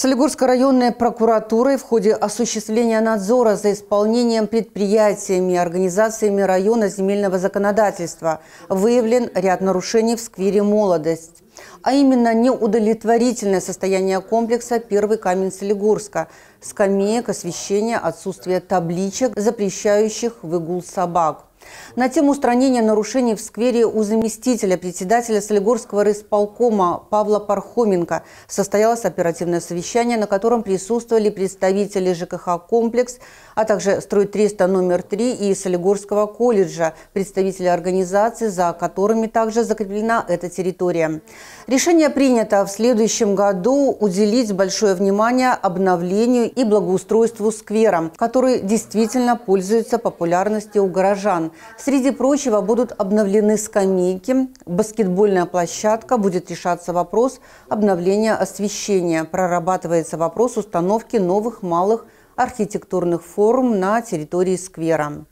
Солигорская районная прокуратура в ходе осуществления надзора за исполнением предприятиями и организациями района земельного законодательства выявлен ряд нарушений в сквере «Молодость» а именно неудовлетворительное состояние комплекса «Первый камень Солигорска», скамеек, освещения, отсутствие табличек, запрещающих выгул собак на тему устранения нарушений в сквере у заместителя председателя Солигорского рысполкома Павла Пархоменко состоялось оперативное совещание, на котором присутствовали представители ЖКХ «Комплекс», а также «Строй-300» номер 3 и Солигорского колледжа, представители организации, за которыми также закреплена эта территория. Решение принято в следующем году уделить большое внимание обновлению и благоустройству сквера, который действительно пользуется популярностью у горожан. Среди прочего будут обновлены скамейки, баскетбольная площадка, будет решаться вопрос обновления освещения. Прорабатывается вопрос установки новых малых архитектурных форм на территории сквера.